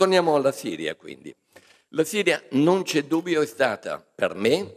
Torniamo alla Siria quindi. La Siria non c'è dubbio è stata per me,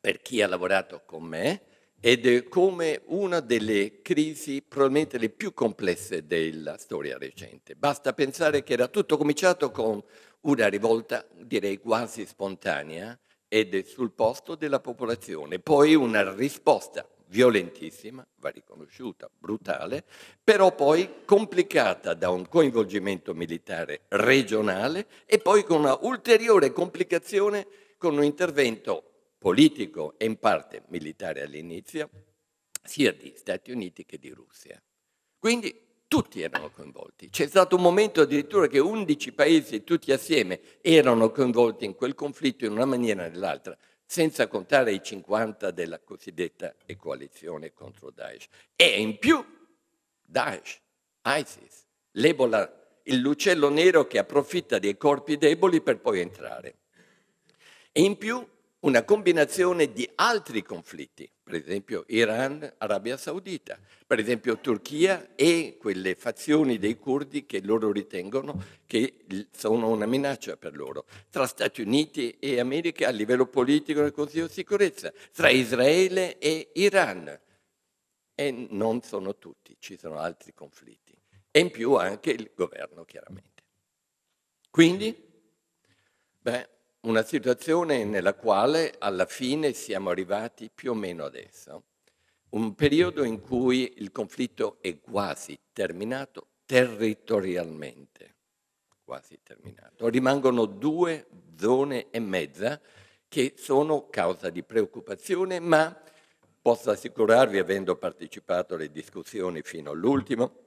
per chi ha lavorato con me, ed è come una delle crisi probabilmente le più complesse della storia recente. Basta pensare che era tutto cominciato con una rivolta, direi quasi spontanea, ed è sul posto della popolazione, poi una risposta violentissima, va riconosciuta, brutale, però poi complicata da un coinvolgimento militare regionale e poi con una ulteriore complicazione con un intervento politico e in parte militare all'inizio, sia di Stati Uniti che di Russia. Quindi tutti erano coinvolti. C'è stato un momento addirittura che 11 paesi tutti assieme erano coinvolti in quel conflitto in una maniera o nell'altra senza contare i 50 della cosiddetta coalizione contro Daesh. E in più Daesh, ISIS, l'Ebola, il lucello nero che approfitta dei corpi deboli per poi entrare. E in più una combinazione di altri conflitti, per esempio Iran, Arabia Saudita, per esempio Turchia e quelle fazioni dei curdi che loro ritengono che sono una minaccia per loro, tra Stati Uniti e America a livello politico nel Consiglio di sicurezza, tra Israele e Iran. E non sono tutti, ci sono altri conflitti. E in più anche il governo, chiaramente. Quindi, beh, una situazione nella quale alla fine siamo arrivati più o meno adesso, un periodo in cui il conflitto è quasi terminato territorialmente, quasi terminato. Rimangono due zone e mezza che sono causa di preoccupazione, ma posso assicurarvi, avendo partecipato alle discussioni fino all'ultimo,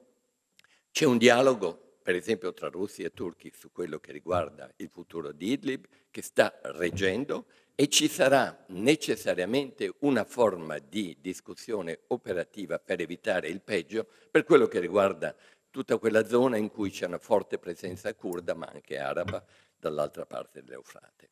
c'è un dialogo per esempio tra russi e turchi su quello che riguarda il futuro di Idlib, che sta reggendo e ci sarà necessariamente una forma di discussione operativa per evitare il peggio per quello che riguarda tutta quella zona in cui c'è una forte presenza kurda ma anche araba dall'altra parte dell'Eufrate.